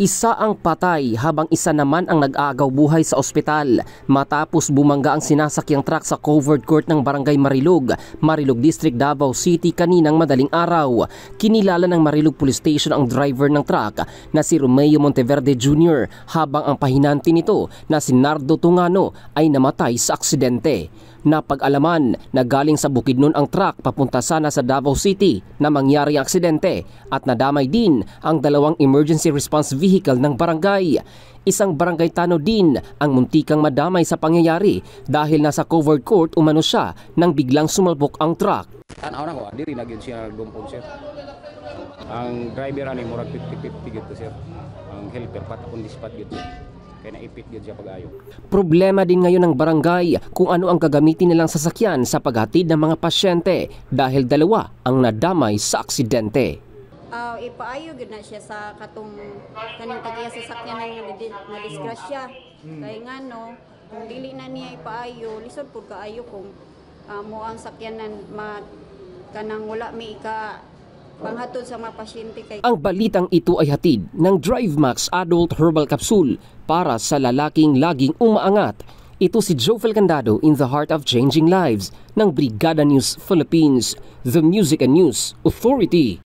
Isa ang patay habang isa naman ang nag-aagaw buhay sa ospital matapos bumangga ang sinasakyang truck sa covered court ng Barangay Marilog, Marilog District, Davao City kaninang madaling araw. Kinilala ng Marilog Police Station ang driver ng truck na si Romeo Monteverde Jr. habang ang pahinanti nito na si Nardo Tungano ay namatay sa aksidente. Napag-alaman na galing sa Bukidnon ang truck papunta sana sa Davao City na mangyari ang aksidente at nadamay din ang dalawang emergency response vehicle vehicle ng barangay. Isang barangay tano din ang muntikang madamay sa pangyayari dahil nasa covered court umano siya nang biglang sumalpok ang truck. Tanaw na ko, ah. diri na gyud siya gumpon sir. Ang driver ani murag 50-50 gyud to Ang helper patapon dispat gyud kaya naipit yun siya pag-ayo. Problema din ngayon ng barangay kung ano ang gagamitin nilang sasakyan sa paghatid ng mga pasyente dahil dalawa ang nadamay sa aksidente uh, ipaayo gud na siya sa katong kaning tagiya sasakyan nang nadisgrasya. Hmm. Kay ngano, kung dili na niya ipaayo, lisod pud kaayo kung uh, mo ang sakyanan ma kanang wala mi ika panghatod sa mga pasyente kay Ang balitang ito ay hatid ng DriveMax Adult Herbal Capsule para sa lalaking laging umaangat. Ito si Jovel Candado in the Heart of Changing Lives ng Brigada News Philippines, the Music and News Authority.